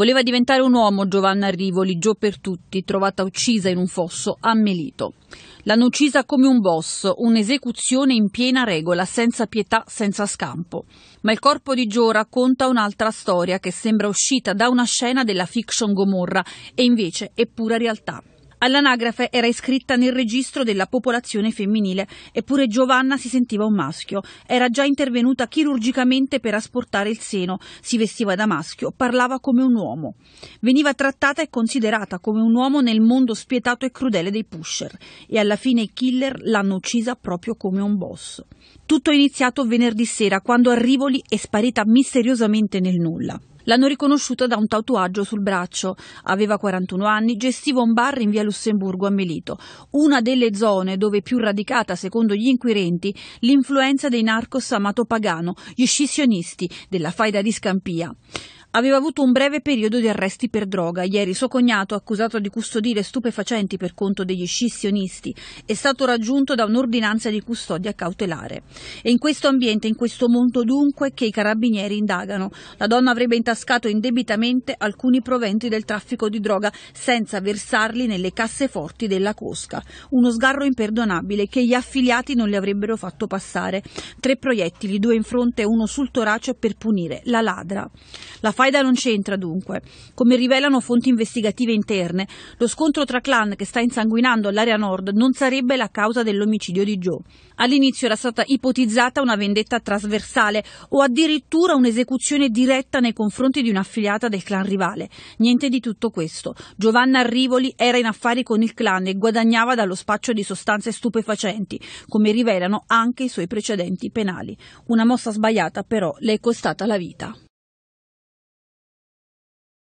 Voleva diventare un uomo Giovanna Rivoli, Gio per tutti, trovata uccisa in un fosso a Melito. L'hanno uccisa come un boss, un'esecuzione in piena regola, senza pietà, senza scampo. Ma il corpo di Gio racconta un'altra storia che sembra uscita da una scena della fiction Gomorra e invece è pura realtà. All'anagrafe era iscritta nel registro della popolazione femminile, eppure Giovanna si sentiva un maschio. Era già intervenuta chirurgicamente per asportare il seno, si vestiva da maschio, parlava come un uomo. Veniva trattata e considerata come un uomo nel mondo spietato e crudele dei pusher e alla fine i killer l'hanno uccisa proprio come un boss. Tutto è iniziato venerdì sera quando a Rivoli è sparita misteriosamente nel nulla. L'hanno riconosciuta da un tatuaggio sul braccio. Aveva 41 anni, gestiva un bar in via Lussemburgo a Melito, una delle zone dove più radicata, secondo gli inquirenti, l'influenza dei narcos amato pagano, gli scissionisti della faida di Scampia aveva avuto un breve periodo di arresti per droga. Ieri suo cognato, accusato di custodire stupefacenti per conto degli scissionisti, è stato raggiunto da un'ordinanza di custodia cautelare. È in questo ambiente, in questo mondo dunque, che i carabinieri indagano. La donna avrebbe intascato indebitamente alcuni proventi del traffico di droga senza versarli nelle casseforti della cosca. Uno sgarro imperdonabile che gli affiliati non le avrebbero fatto passare. Tre proiettili, due in fronte e uno sul torace per punire la ladra. La faida non c'entra dunque. Come rivelano fonti investigative interne, lo scontro tra clan che sta insanguinando l'area nord non sarebbe la causa dell'omicidio di Joe. All'inizio era stata ipotizzata una vendetta trasversale o addirittura un'esecuzione diretta nei confronti di un'affiliata del clan rivale. Niente di tutto questo. Giovanna Rivoli era in affari con il clan e guadagnava dallo spaccio di sostanze stupefacenti, come rivelano anche i suoi precedenti penali. Una mossa sbagliata però le è costata la vita.